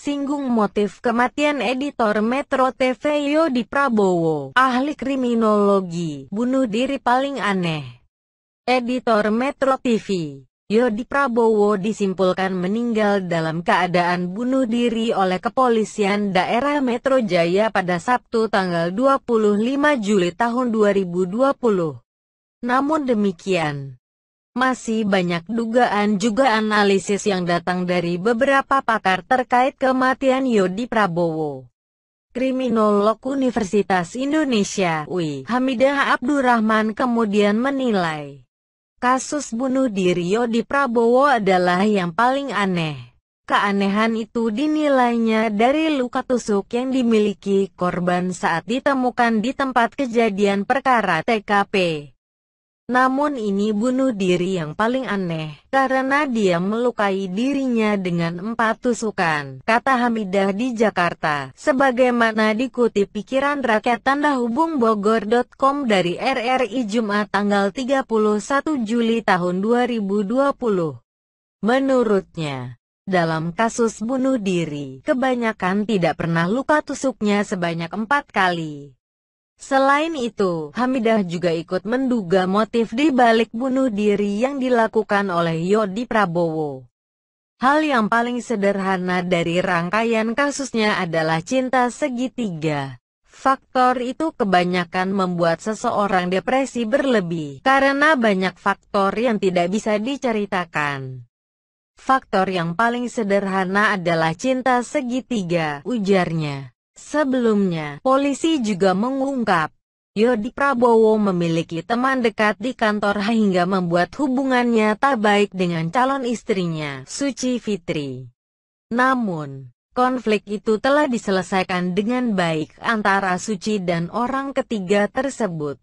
singgung motif kematian editor Metro TV Yodi Prabowo, ahli kriminologi, bunuh diri paling aneh. Editor Metro TV, Yodi Prabowo disimpulkan meninggal dalam keadaan bunuh diri oleh kepolisian daerah Metro Jaya pada Sabtu tanggal 25 Juli tahun 2020. Namun demikian, masih banyak dugaan juga analisis yang datang dari beberapa pakar terkait kematian Yodi Prabowo. Kriminolog Universitas Indonesia UI Hamidah Abdurrahman kemudian menilai kasus bunuh diri Yodi Prabowo adalah yang paling aneh. Keanehan itu dinilainya dari luka tusuk yang dimiliki korban saat ditemukan di tempat kejadian perkara TKP. Namun ini bunuh diri yang paling aneh, karena dia melukai dirinya dengan empat tusukan, kata Hamidah di Jakarta. Sebagaimana dikutip pikiran rakyat tanda hubung bogor.com dari RRI Jumat tanggal 31 Juli tahun 2020. Menurutnya, dalam kasus bunuh diri, kebanyakan tidak pernah luka tusuknya sebanyak empat kali. Selain itu, Hamidah juga ikut menduga motif di balik bunuh diri yang dilakukan oleh Yodi Prabowo. Hal yang paling sederhana dari rangkaian kasusnya adalah cinta segitiga. Faktor itu kebanyakan membuat seseorang depresi berlebih karena banyak faktor yang tidak bisa diceritakan. Faktor yang paling sederhana adalah cinta segitiga, ujarnya. Sebelumnya, polisi juga mengungkap Yodi Prabowo memiliki teman dekat di kantor hingga membuat hubungannya tak baik dengan calon istrinya, Suci Fitri. Namun, konflik itu telah diselesaikan dengan baik antara Suci dan orang ketiga tersebut.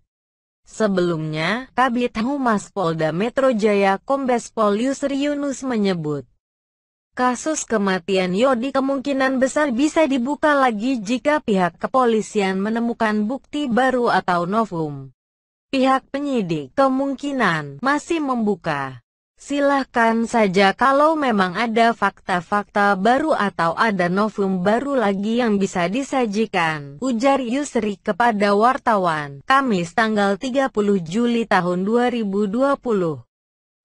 Sebelumnya, Kabit Humas Polda Metro Jaya Kombes Pol Yusri Yunus menyebut, Kasus kematian Yodi kemungkinan besar bisa dibuka lagi jika pihak kepolisian menemukan bukti baru atau novum. Pihak penyidik kemungkinan masih membuka. Silahkan saja kalau memang ada fakta-fakta baru atau ada novum baru lagi yang bisa disajikan, ujar Yusri kepada wartawan, Kamis tanggal 30 Juli tahun 2020.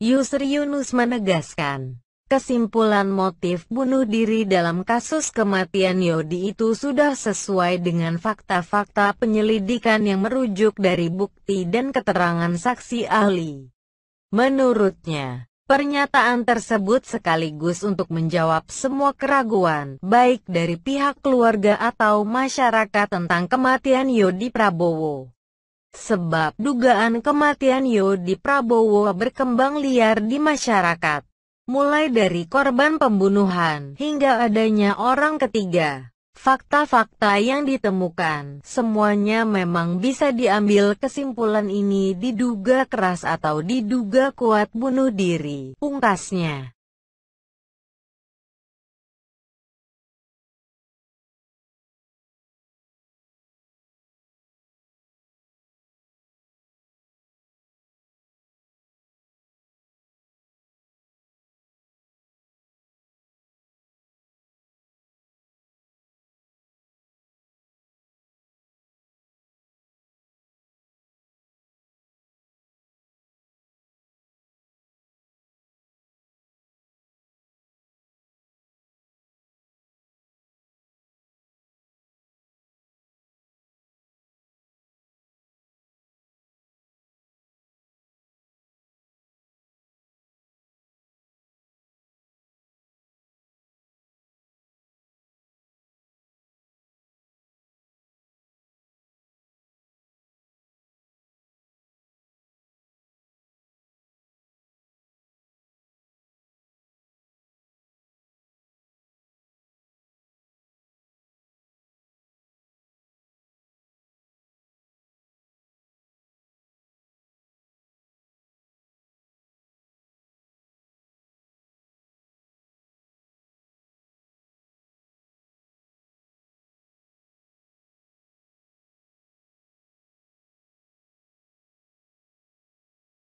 Yusri Yunus menegaskan, kesimpulan motif bunuh diri dalam kasus kematian Yodi itu sudah sesuai dengan fakta-fakta penyelidikan yang merujuk dari bukti dan keterangan saksi ahli. Menurutnya, Pernyataan tersebut sekaligus untuk menjawab semua keraguan, baik dari pihak keluarga atau masyarakat tentang kematian Yodi Prabowo. Sebab dugaan kematian Yodi Prabowo berkembang liar di masyarakat mulai dari korban pembunuhan hingga adanya orang ketiga. Fakta-fakta yang ditemukan, semuanya memang bisa diambil kesimpulan ini diduga keras atau diduga kuat bunuh diri, pungkasnya.